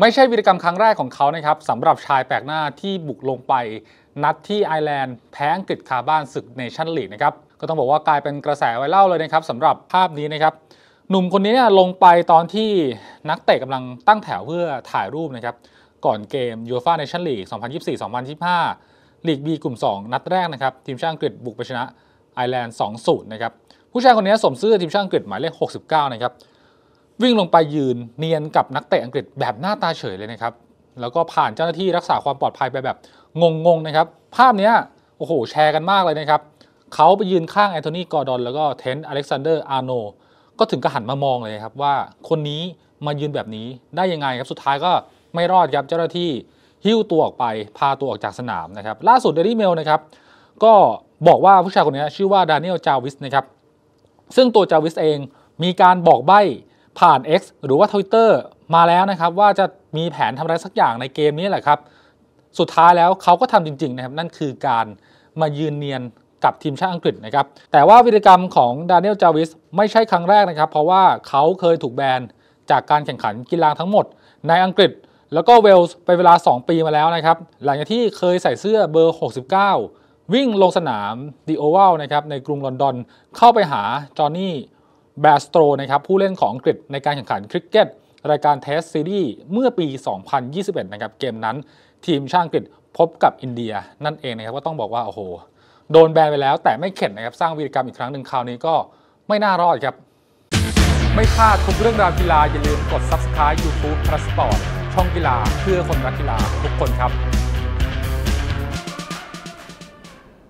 ไม่ใช่วีรกรรมครั้งแรกของเขานะครับสำหรับชายแปลกหน้าที่บุกลงไป นัดที่ไอร์แลนด์แพ้อังกฤษคาบ้านศึกเนชั่นลีกนะครับก็ต้องบอกว่ากลายเป็นกระแสไวรัลเลยนะครับสำหรับภาพนี้นะครับ หนุ่มคนนี้เนี่ยลงไปตอนที่นักเตะกำลังตั้งแถวเพื่อถ่ายรูปนะครับก่อนเกมยูฟ่าเนชั่นลีก 2024-2025 ลีกบีกลุ่ม 2 นัดแรกนะครับทีมชาติอังกฤษบุกไปชนะไอร์แลนด์2-0นะครับผู้ชายคนนี้สวมเสื้อทีมชาติอังกฤษหมายเลข69 นะครับวิ่งลงไปยืนเนียนกับนักเตะอังกฤษแบบหน้าตาเฉยเลยนะครับ แล้วก็ผ่านเจ้าหน้าที่รักษาความปลอดภัยไปแบบงงๆ นะครับ ภาพนี้โอ้โหแชร์กันมากเลยนะครับ เขาไปยืนข้างแอนโทนีกอร์ดอนแล้วก็เทนต์อเล็กซานเดอร์อาร์โน ก็ถึงกระหันมามองเลยครับว่าคนนี้มายืนแบบนี้ได้ยังไงครับ สุดท้ายก็ไม่รอดครับเจ้าหน้าที่หิ้วตัวออกไปพาตัวออกจากสนามนะครับ ล่าสุดเดลี่เมลนะครับก็บอกว่าผู้ชายคนนี้ชื่อว่าดานิเอลจาวิสนะครับ ซึ่งตัวจาวิสเองมีการบอกใบ้ผ่าน X หรือว่า Twitter มาแล้วนะครับว่าจะมีแผนทำอะไรสักอย่างในเกมนี้แหละครับ สุดท้ายแล้วเขาก็ทำจริง ๆ นะครับนั่นคือการมายืนเนียนกับทีมชาติอังกฤษนะครับ แต่ว่าวิธีกรรมของดานิเอลจาวิสไม่ใช่ครั้งแรกนะครับ เพราะว่าเขาเคยถูกแบนจากการแข่งขันกีฬาทั้งหมดในอังกฤษ แล้วก็เวลส์เป็นเวลา 2 ปีมาแล้วนะครับหลังจากที่เคยใส่เสื้อเบอร์ 69 วิ่งลงสนามดีโอวัลนะครับในกรุงลอนดอนเข้าไปหาจอห์นนี่แบสโตรนะครับผู้เล่นของอังกฤษในการแข่งขันคริกเก็ตรายการเทสซีรีส์เมื่อปี 2021 นะครับเกมนั้น ทีมชาติอังกฤษพบกับอินเดีย นั่นเองนะครับก็ต้องบอกว่าโอ้โหโดนแบนไปแล้วแต่ไม่เข็ดนะครับ สร้างวีรกรรมอีกครั้งหนึ่งคราวนี้ก็ไม่น่ารอดครับ ไม่พลาด ทุกเรื่องราวกีฬาอย่าลืมกด subscribe YouTube พาสปอร์ตช่องกีฬาเพื่อคนรักกีฬา ทุกคนครับ